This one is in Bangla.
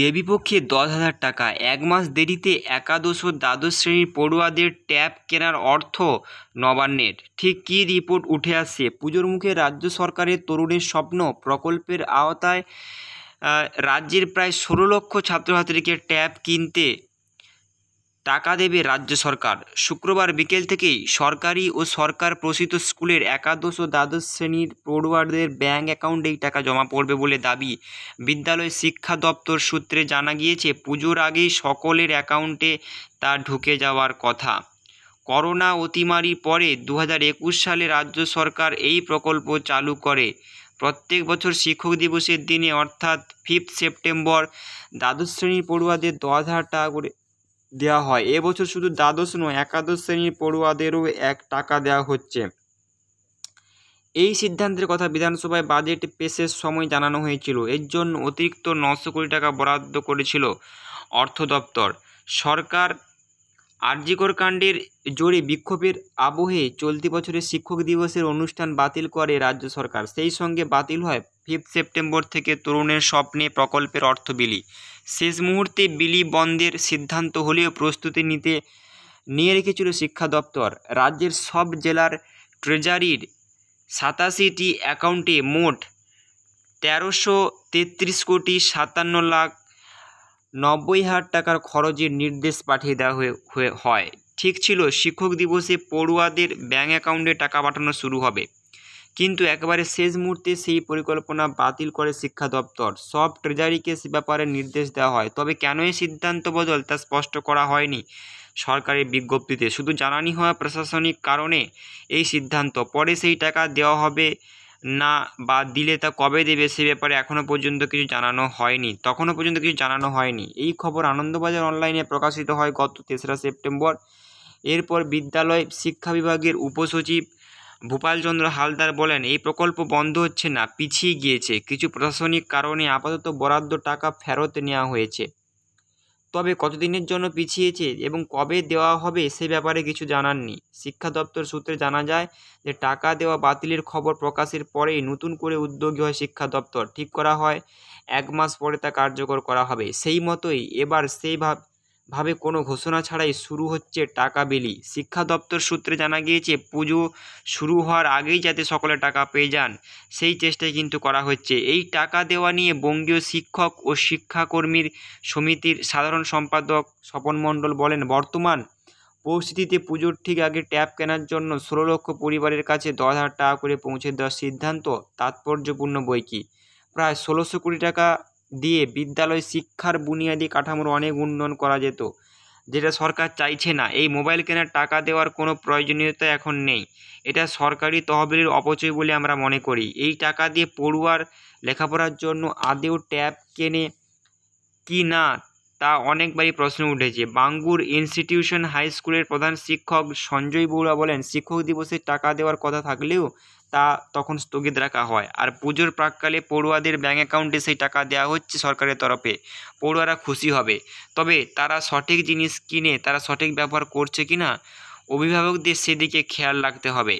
দেবীপক্ষে দশ হাজার টাকা এক মাস দেরিতে একাদশ ও দ্বাদশ শ্রেণীর পড়ুয়াদের ট্যাপ কেনার অর্থ নবান্নের ঠিক কী রিপোর্ট উঠে আসছে পুজোর মুখে রাজ্য সরকারের তরুণের স্বপ্ন প্রকল্পের আওতায় রাজ্যের প্রায় ষোলো লক্ষ ছাত্রছাত্রীকে ট্যাপ কিনতে টাকা দেবে রাজ্য সরকার শুক্রবার বিকেল থেকেই সরকারি ও সরকার প্রসিত স্কুলের একাদশ ও দ্বাদশ শ্রেণীর পড়ুয়াদের ব্যাঙ্ক অ্যাকাউন্টে এই টাকা জমা পড়বে বলে দাবি বিদ্যালয় শিক্ষা দপ্তর সূত্রে জানা গিয়েছে পুজোর আগেই সকলের অ্যাকাউন্টে তা ঢুকে যাওয়ার কথা করোনা অতিমারির পরে দু সালে রাজ্য সরকার এই প্রকল্প চালু করে প্রত্যেক বছর শিক্ষক দিবসের দিনে অর্থাৎ ফিফথ সেপ্টেম্বর দ্বাদশ শ্রেণীর পড়ুয়াদের দশ হাজার টাকা করে দেওয়া হয় এবছর শুধু দ্বাদশ নয় একাদশ শ্রেণীর পড়ুয়াদেরও এক টাকা দেওয়া হচ্ছে এই সিদ্ধান্তের কথা বিধানসভায় বাজেট পেশের সময় জানানো হয়েছিল এর জন্য অতিরিক্ত নশো কোটি টাকা বরাদ্দ করেছিল অর্থ দপ্তর সরকার আরজিকর কাণ্ডের জোরে বিক্ষোভের আবহে চলতি বছরের শিক্ষক দিবসের অনুষ্ঠান বাতিল করে রাজ্য সরকার সেই সঙ্গে বাতিল হয় ফিফথ সেপ্টেম্বর থেকে তরুণের স্বপ্নে প্রকল্পের অর্থ বিলি শেষ মুহূর্তে বিলি বন্ধের সিদ্ধান্ত হলেও প্রস্তুতি নিতে নিয়ে রেখেছিল শিক্ষা দপ্তর রাজ্যের সব জেলার ট্রেজারির সাতাশিটি অ্যাকাউন্টে মোট তেরোশো তেত্রিশ কোটি সাতান্ন লাখ নব্বই হাজার টাকার খরচের নির্দেশ পাঠিয়ে দেওয়া হয়ে হয় ঠিক ছিল শিক্ষক দিবসে পড়ুয়াদের ব্যাঙ্ক অ্যাকাউন্টে টাকা পাঠানো শুরু হবে কিন্তু একেবারে শেষ মুহূর্তে সেই পরিকল্পনা বাতিল করে শিক্ষা দপ্তর সব ট্রেজারিকে সে ব্যাপারে নির্দেশ দেওয়া হয় তবে কেন এই সিদ্ধান্ত বদল তা স্পষ্ট করা হয়নি সরকারের বিজ্ঞপ্তিতে শুধু জানানি হওয়া প্রশাসনিক কারণে এই সিদ্ধান্ত পরে সেই টাকা দেওয়া হবে না বা দিলে তা কবে দেবে সে ব্যাপারে এখনও পর্যন্ত কিছু জানানো হয়নি তখনও পর্যন্ত কিছু জানানো হয়নি এই খবর আনন্দবাজার অনলাইনে প্রকাশিত হয় গত তেসরা সেপ্টেম্বর এরপর বিদ্যালয় শিক্ষা বিভাগের উপসচিব ভূপালচন্দ্র হালদার বলেন এই প্রকল্প বন্ধ হচ্ছে না পিছিয়ে গিয়েছে কিছু প্রশাসনিক কারণে আপাতত বরাদ্দ টাকা ফেরত নেওয়া হয়েছে তবে কতদিনের জন্য পিছিয়েছে এবং কবে দেওয়া হবে সে ব্যাপারে কিছু জানাননি শিক্ষা দপ্তর সূত্রে জানা যায় যে টাকা দেওয়া বাতিলের খবর প্রকাশের পরেই নতুন করে উদ্যোগী হয় শিক্ষা দপ্তর ঠিক করা হয় এক মাস পরে তা কার্যকর করা হবে সেই মতোই এবার সেইভাবে ভাবে কোনো ঘোষণা ছাড়াই শুরু হচ্ছে টাকা বিলি শিক্ষা দপ্তর সূত্রে জানা গিয়েছে পুজো শুরু হওয়ার আগেই যাতে সকলে টাকা পেয়ে যান সেই চেষ্টাই কিন্তু করা হচ্ছে এই টাকা দেওয়া নিয়ে বঙ্গীয় শিক্ষক ও শিক্ষাকর্মীর সমিতির সাধারণ সম্পাদক স্বপন মণ্ডল বলেন বর্তমান পরিস্থিতিতে পুজোর ঠিক আগে ট্যাব কেনার জন্য ষোলো লক্ষ পরিবারের কাছে দশ হাজার টাকা করে পৌঁছে দেওয়ার সিদ্ধান্ত তাৎপর্যপূর্ণ বই কি প্রায় ষোলোশো কোটি টাকা দিয়ে বিদ্যালয় শিক্ষার বুনিয়াদী কাঠামোর অনেক উন্নয়ন করা যেত যেটা সরকার চাইছে না এই মোবাইল কেনার টাকা দেওয়ার কোনো প্রয়োজনীয়তা এখন নেই এটা সরকারি তহবিলের অপচয় বলে আমরা মনে করি এই টাকা দিয়ে পড়ুয়ার লেখাপড়ার জন্য আদেও ট্যাব কেনে কি না তা অনেকবারই প্রশ্ন উঠেছে বাঙ্গুর ইনস্টিটিউশন হাই স্কুলের প্রধান শিক্ষক সঞ্জয় বৌরা বলেন শিক্ষক দিবসে টাকা দেওয়ার কথা থাকলেও তা তখন স্থগিত রাখা হয় আর পুজোর প্রাককালে পড়ুয়াদের ব্যাঙ্ক অ্যাকাউন্টে সেই টাকা দেওয়া হচ্ছে সরকারের তরফে পড়ুয়ারা খুশি হবে তবে তারা সঠিক জিনিস কিনে তারা সঠিক ব্যবহার করছে কি না অভিভাবকদের সেদিকে খেয়াল রাখতে হবে